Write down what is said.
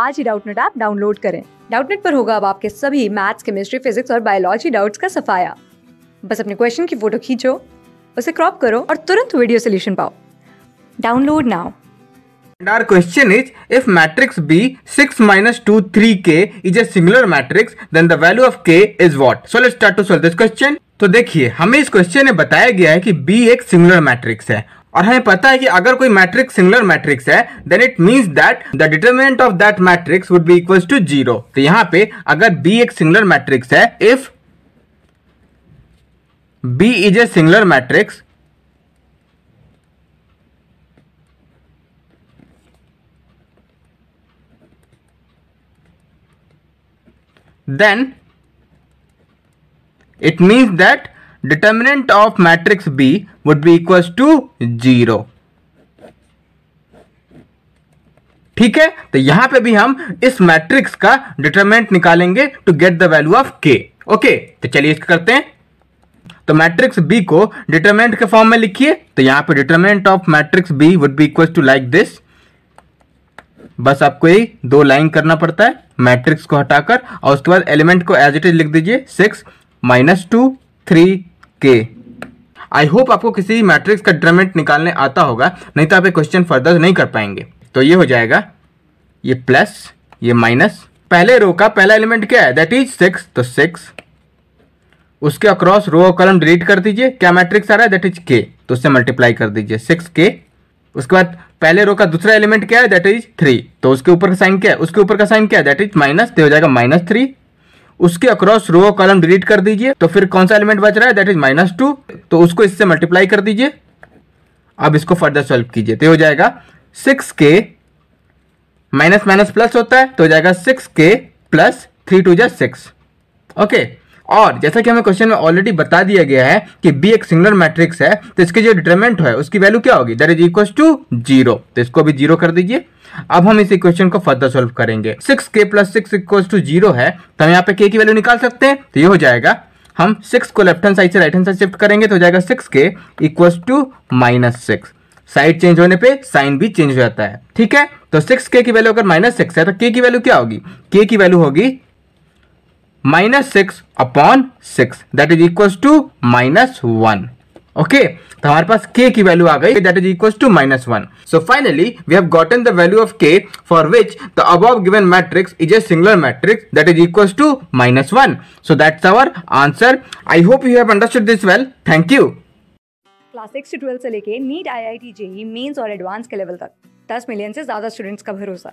आज ही Doubtnut app download करें डाउटनेट पर होगा अब आपके सभी मैथ्स केमिस्ट्री फिजिक्स और बायोलॉजी डाउट्स का सफाया बस अपने क्वेश्चन की फोटो खींचो उसे क्रॉप करो और तुरंत वीडियो सोल्यूशन पाओ download now And our question is if matrix B 6 minus 2 K is a singular matrix then the value of k is what? So let's start to solve this question. तो देखिए हमें इस question में बताया गया है कि B एक सिंगुलर मैट्रिक्स है और हमें पता है कि अगर कोई मैट्रिक्स सिंगुलर मैट्रिक्स है then it means that the determinant of that matrix would be equal to zero तो यहां पे अगर बी एक सिंगुलर मैट्रिक्स है if B is a singular matrix then it means that determinant of matrix B would be equals to zero. ठीक है तो यहां पे भी हम इस मैट्रिक्स का डिटरमिनेंट निकालेंगे to get the value of K okay तो चलिए इसको करते हैं तो मैट्रिक्स बी को डिटरमिनेंट के फॉर्म में लिखिए तो यहां पे determinant of matrix B would be equal to like this बस आपको ये दो लाइन करना पड़ता है मैट्रिक्स को हटाकर और उसके बाद एलिमेंट को एज इट इज लिख दीजिए सिक्स माइनस टू थ्री के आई होप आपको किसी मैट्रिक्स का डिटरमिनेंट निकालने आता होगा नहीं तो आप क्वेश्चन फर्दर नहीं कर पाएंगे तो ये हो जाएगा ये प्लस ये माइनस पहले रो का पहला एलिमेंट क्या है दैट इज सिक्स तो सिक्स उसके अक्रॉस रो और कॉलम डिलीट कर दीजिए क्या मैट्रिक्स आ रहा है दैट इज के तो उससे मल्टीप्लाई कर दीजिए सिक्स के उसके बाद पहले रो का दूसरा एलिमेंट क्या है दैट इज थ्री तो उसके ऊपर का साइन क्या है उसके ऊपर का साइन क्या है दैट इज माइनस तो हो जाएगा माइनस थ्री उसके अक्रॉस रो कॉलम डिलीट कर दीजिए तो फिर कौन सा एलिमेंट बच रहा है दैट इज माइनस टू तो उसको इससे मल्टीप्लाई कर दीजिए अब इसको फर्दर सॉल्व कीजिए तो हो जाएगा सिक्स के माइनस माइनस प्लस होता है तो हो जाएगा six K plus three two जै सिक्स ओके और जैसा कि हमें क्वेश्चन में ऑलरेडी बता दिया गया है कि बी एक सिंगुलर मैट्रिक्स है तो इसके जो डिटर्मेंट है उसकी वैल्यू क्या होगी that is equal to zero तो इसको भी जीरो कर दीजिए अब हम इस इक्वेशन को फर्दर सॉल्व करेंगे six K plus six equal to zero है तो हम यहाँ पे के की वैल्यू निकाल सकते हैं तो ये हो जाएगा हम सिक्स को लेफ्ट हैंड साइड से राइट हैंड साइड शिफ्ट करेंगे तो हो जाएगा six K equal to minus six side change होने पे साइन भी चेंज हो जाता है ठीक है तो सिक्स के की वैल्यू अगर माइनस सिक्स है तो के की वैल्यू क्या होगी के की वैल्यू होगी minus six upon six that is equal to minus one okay तो हमारे पास k की वैल्यू आ गई that is equal to minus one so finally we have gotten the value of k for which the above given matrix is a singular matrix that is equal to minus one so that's our answer I hope you have understood this well thank you class six to twelve से लेके NEET I I T JEE mains और advance के level तक दस million से ज्यादा students का भरोसा